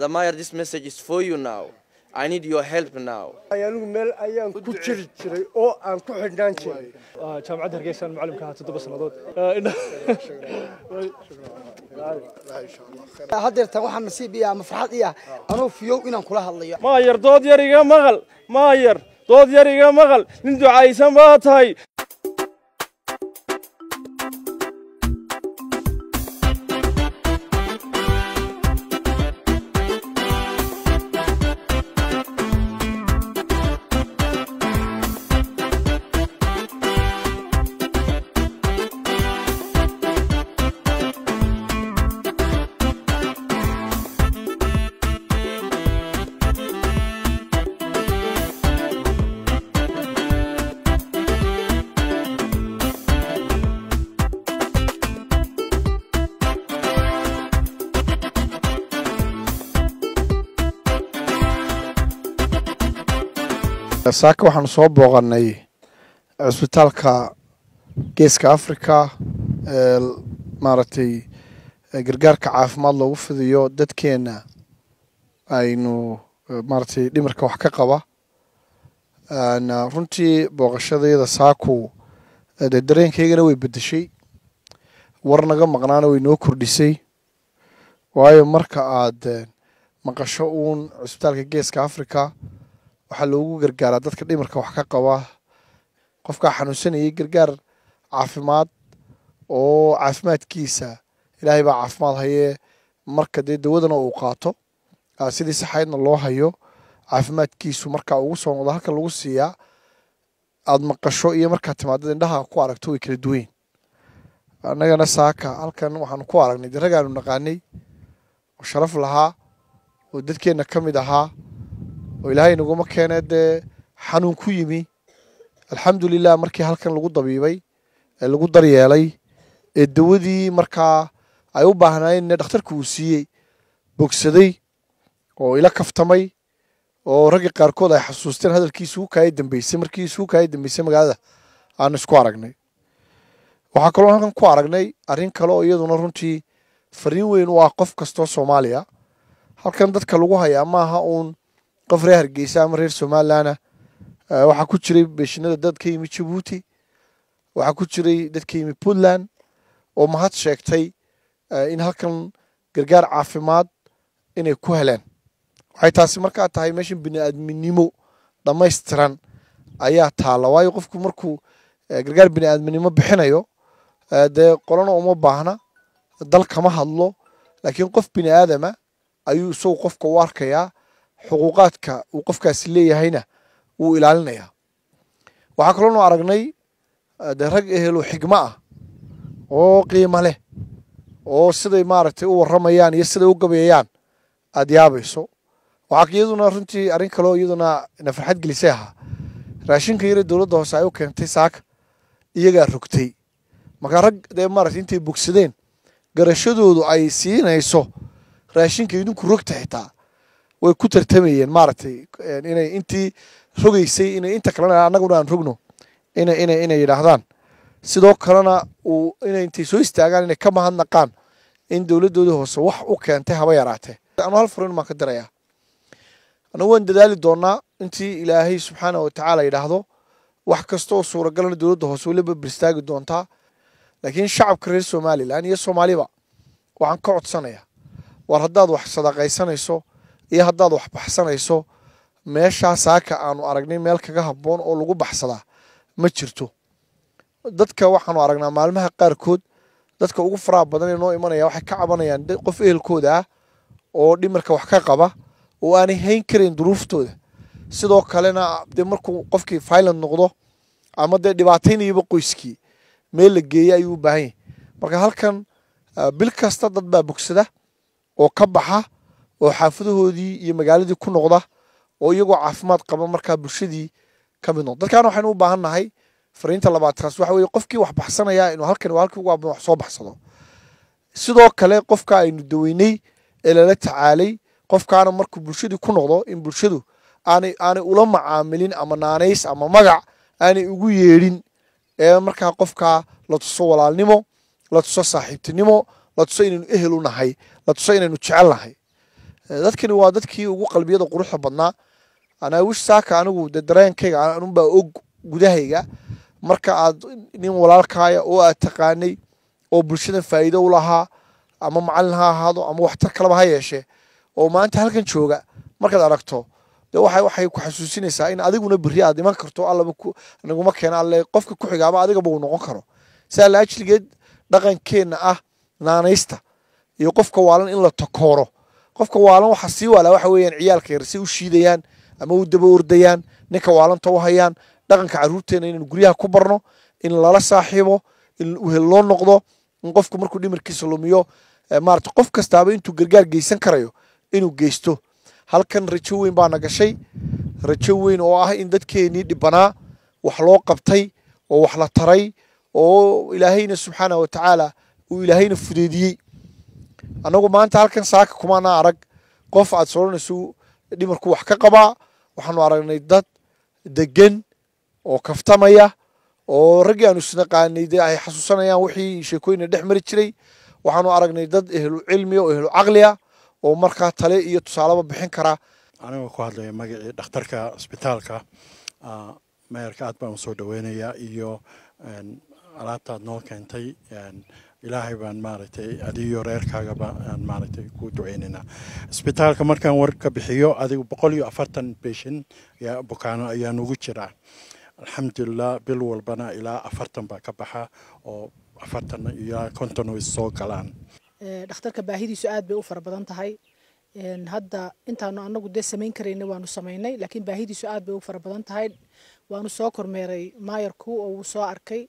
The mayor, this message is for you now. I need your help now. ayaanu meel ayaan ku jiri jiray oo aan ku xidhnaan jiray jaamacadda hargeysa aan macalin ka ahaa toddoba sannadood haddeerta waxaan nasiib iyo ama farxad iyo anuu fiyow inaan kula hadlayo maayar dood yar iga maqal maayar dood yar iga maqal nin ducaysan baa tahay garsaaka waxaanu soo booqanay cusbitaalka geeska africa ee maaragtay gargaarka caafimaad loogu fidiyo dadkeena aynu maaragtay dhimarka wax ka qaba n runtii booqashadeeda saaku dee dareenkaygana way bedeshay war naga maqnaana way noo kordhisay waayo marka aad maqasho uun cusbitaalka geeska africa waxaa loogu gargaaraa dadka dhimarka wax ka qaba qofkaa xanuunsanayay gargaar caafimaad oo caafimaadkiisa ilaahay baa caafimaad hayee marka dee dawadana uu qaato sidii saxaydna loo hayo caafimaadkiisu markaa ugu soo noqdo halka lagu siiyaa aada maqasho iyo markaa timaadada indhaha ku aragto way kala duweyn annagana saaka halkan waxaanu ku aragnay daragaanu naqaanay oo sharaf lahaa oo dadkeenna ka mid ahaa oo ilaahay naguma keene dee xanuun ku yimi alxamdulilah markii halkan lagu dabiibay ee lagu daryeelay ee dawadii markaa ay u baahnaayeen dhakhtarku uu siiyey bogsaday oo ila kaftamay oo raggii qaarkood ay xasuusteen hadalkii isugu kaaya dambeysay markii isugu kaaya dambeysay magaalada aan isku aragnay waxaa kaloo halkan ku aragnay arrin kale oo iyaduna runtii fariin weyn u ah qof kastoo soomaaliya halkan dadka lagu hayaa maaha uun qof reer hargeysa ama reer somalilanah waxaa ku jiray beshinada dad ka yimi jabuuti waxaa ku jiray dad ka yimi puntland oo mahad sheegtay in halkan gargaar caafimaad inay ku heleen waxay taasi markaa tahay meeshan biniaadminimo dhammaystiran ayaa taalla waayo qofku markuu gargaar bini aadminimo bixinayo dee qolana uma baahna dal kama hadlo laakiin qof bini aadama ayuu isagu qofka u arkayaa xuquuqaadka uu qofkaasi leeyahayna wuu ilaalinayaa waxaa kaloonu aragnay eh, de rag ehelo xigmo ah oo qiimo leh oo siday maaragtay u warramayaan iyo siday u gabeeyaan aada yaabayso waxaa iyaduna runtii arrin kaloo iyaduna nafarxad gelisay ahaa raashinka yare dowladda hoose ay u keentay saaka iyagaa rogtay markaa rag dee maaragtay intay bogsadeen garashadoodu ay siinayso raashinka idinku rogta xitaa way ku tartamayeen maaragtay inay intii rogaysay inay inta kalena annaguna aan rogno inay yidhaahdaan sidoo kalena uu inay intay soo istaagaan inay ka mahadnaqaan in dowladdoodii hoose wax u keentay haba yaraatee anu hal furin maan ka dirayaa anugu waan dadaali doonaa intii ilaahay subxaanah watacaala yidhaahdo wax kasta oo suuragalana dowladda hoose weliba biristaagi doontaa laakiin shacabka reer somalilan iyo soomaaliba waxaan ka codsanayaa waar haddaad wax sadaaqaysanayso iyo haddaad wax baxsanayso meeshaa saaka aanu aragnay meel kaga haboon oo lagu baxsadaa ma jirto dadka waxaanu aragnaa maalmaha qaarkood dadka ugu faraa badan ee noo imanaya waxay ka cabanayaan qof ehelkooda ah oo dhimarka wax ka qaba oo aanay hayn karayn duruuftooda sidoo kalena dee markuu qofkii failand noqdo ama dee dhibaataynayaba qoyskii meel la geeya ayuu u baahan yahy marka halkan ah, bil kasta dad baa bogsada oo ka baxa oo xaafadahoodii iyo magaaladii ku noqda oo iyagoo caafimaad qaba markaa bulshadii ka mid noqda dadkan waxaynu u baahan nahay fariinta labaad waxa weye qofkii wax baxsanaya inuu halkan halkii ugu habboon wax soo baxsado sidoo kale qofka aynu daweynay ee lala tacaalay qofkaana markuu bulshadii ku noqdo in bulshadu aanay aanay ula macaamilin ama naanays ama magac aanay ugu yeedhin ee markaa qofkaa la tuso walaalnimo la tuso saaxiibtinimo la tuso inaynu ehel u nahay la tuso inaynu jecel nahay dadkani waa dadkii ugu qalbiyada quruxa badnaa anaawish saaka anigu de anunbaa og gudahayga marka aad nin walaalkaaya oo aad taqaanay oo bulshada faa'iido u lahaa ama macallin ha ahaado ama waxtar kaleba ha yeeshee oo maanta halkan jooga markaad aragto de waxay ku xasuusinaysaa in adiguna beri aad iman karto allaba naguma keeno alle qofka ku xiga ama adigaba uu noqon karo sidaa laajligeed dhaqankeenna ah naanaysta iyo qofka waalan in la takooro qofka waalan waxaa sii waala waxa weeyaan ciyaalka yar si u shiidayaan ama u daba ordayaan ninka waalanta u hayaan dhaqanka caruurteena inaynu guryaha ku barno in lala saaxiibo in loo noqdo in qofku markuu dhimarkiisa lumiyo eh, maarata qof kastaaba intuu gargaar geysan karayo inuu geysto halkan rajo weyn baana gashay rajo weyn oo ah in dadkeennii dhibanaa wax loo qabtay oo wax la taray oo ilaahayna subxaanah wa tacaala uu ilaahayna fudeediyey anagu maanta halkan saaka kumaana arag qof aad sooranayso dhimarku wax ka qabaa waxaanu aragnay dad degan oo kaftamaya oo raggii aanu isnaqaanay dee ay xasuusanayaan wixii sheekooyina dhex mari jiray waxaanu aragnay dad ehlu cilmiya oo ehlu caqliya oo markaa tale iyo tusaalaba bixin karaa anigoo ku hadlaya magacii dhakhtarka isbitaalka ah, meerka aad baan usoo dhaweynayaa iyo alaabtaad noo keentay ilaahay baan maaragtay adigiyo reerkaagaba aan maaragtay ku duceynaynaa isbitaalka markaan war ka bixiyo adigu boqol iyo afartan beshin bukaano ayaa nugu jiraa alxamdulilah bil walbana ilaa afartan baa ka baxa oo afartan ilaa konton way soo galaan eh, dhakhtarka baahidiisu aad bay u fara badan tahay hadda intaanu anagu dee samayn karayna waanu samaynay laakiin baahidiisu aad bay u fara badan tahay waanu soo kormeeray maayarku oo wuu soo arkay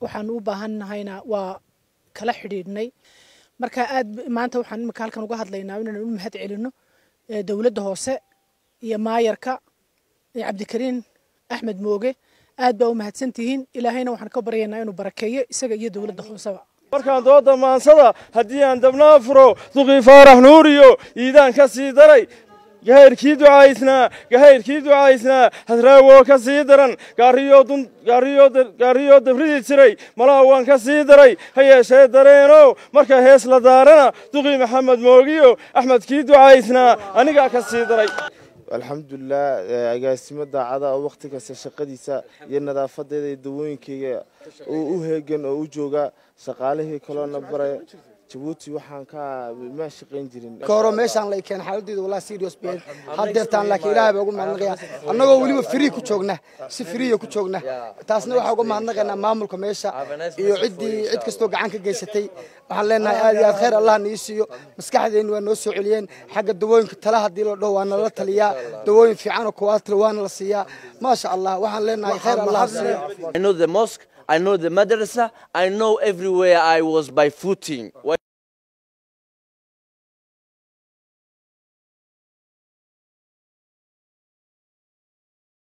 waxaan u baahannahayna waa kala xidhiidhnay marka aad maanta waxaan imika halkan uga hadlaynaa inaan u mahad celinno dowladda hoose iyo maayarka cabdikariin axmed mooge aad baa u mahadsantihiin ilaahayna waxaan ka baryaynaa inuu barakeeyo isaga iyo dowladda hooseba markaan dooda maansada haddii aan dabna afuro duqii faarax nuuriyo iidaan ka sii daray gahayrkii ducaysnaa gahayrkii ducaysnaa hasraawoo ka sii daran gaariyoo dabridi jiray malaa waan ka sii daray ha yeeshee dareenow marka hees la daarana duqii maxamed moogiyo axmedkii ducaysnaa anigaa ka sii daray alxamdulilah eh, agaasimo daacada oo wakhti kasta shaqadiisa iyo nadaafadeeda iyo dawooyinkeyga uu u heegan oo u jooga shaqaalihii kaloona baraya جبوتي وحان كا ما شقين جرين كورو ميشان لي كان حال ولا سيريوس بيل حد يفتح لك إله بقول ما نغيا أنا قول لي فري كتشوجنا سفري يكتشوجنا تاسنا وحقو ما نغنا ما ملك ميشا يعدي عد كستوج عنك جيستي حلينا يا خير الله نيسيو مسكحدين ونوسو عليين حق الدوين كتلاها ديل دو وانا لا تليا دوين في عانو كواتر وانا لسيا ما شاء الله وحلينا خير الله نو ذا موسك I know the madrasa. I know everywhere I was by footing.